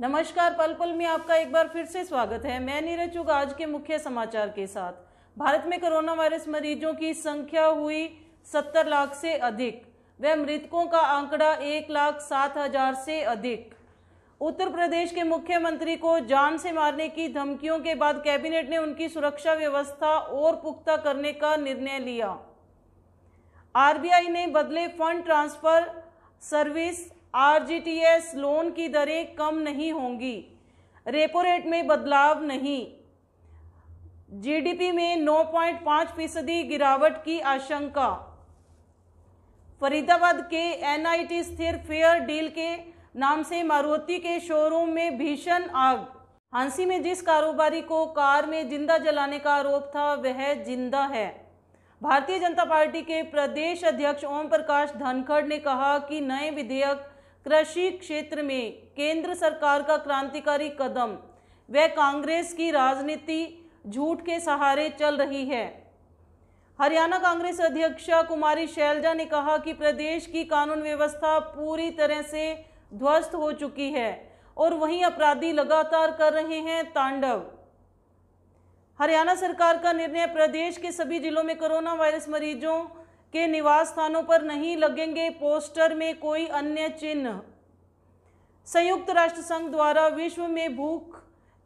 नमस्कार पल पल में आपका एक बार फिर से स्वागत है मैं नीरज चुग आज के मुख्य समाचार के साथ भारत में कोरोना वायरस मरीजों की संख्या हुई सत्तर लाख से अधिक व मृतकों का आंकड़ा एक लाख सात हजार से अधिक उत्तर प्रदेश के मुख्यमंत्री को जान से मारने की धमकियों के बाद कैबिनेट ने उनकी सुरक्षा व्यवस्था और पुख्ता करने का निर्णय लिया आरबीआई ने बदले fund transfer service RGTS loan की दरें कम नहीं होंगी रेपो रेट में बदलाव नहीं जीडीपी में 9.5 फीसदी गिरावट की आशंका फरीदाबाद के एनआईटी स्थिर फेयर डील के नाम से मारुति के शोरूम में भीषण आग हांसी में जिस कारोबारी को कार में जिंदा जलाने का आरोप था वह जिंदा है भारतीय जनता पार्टी के प्रदेश अध्यक्ष ओम प्रकाश धनखड़ ने कहा कि नए विधेयक कृषि क्षेत्र में केंद्र सरकार का क्रांतिकारी कदम व कांग्रेस की राजनीति झूठ के सहारे चल रही है हरियाणा कांग्रेस अध्यक्ष कुमारी शैलजा ने कहा कि प्रदेश की कानून व्यवस्था पूरी तरह से ध्वस्त हो चुकी है और वहीं अपराधी लगातार कर रहे हैं तांडव हरियाणा सरकार का निर्णय प्रदेश के सभी जिलों में कोरोना वायरस मरीजों के निवास स्थानों पर नहीं लगेंगे पोस्टर में कोई अन्य चिन्ह संयुक्त राष्ट्र संघ द्वारा विश्व में भूख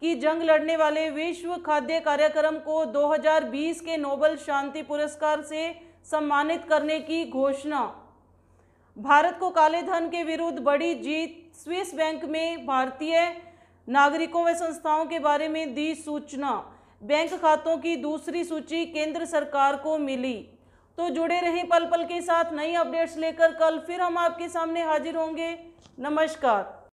की जंग लड़ने वाले विश्व खाद्य कार्यक्रम को 2020 के नोबल शांति पुरस्कार से सम्मानित करने की घोषणा भारत को काले धन के विरुद्ध बड़ी जीत स्विस बैंक में भारतीय नागरिकों व संस्थाओं के बारे में दी सूचना बैंक खातों की दूसरी सूची केंद्र सरकार को मिली तो जुड़े रहें पल पल के साथ नई अपडेट्स लेकर कल फिर हम आपके सामने हाजिर होंगे नमस्कार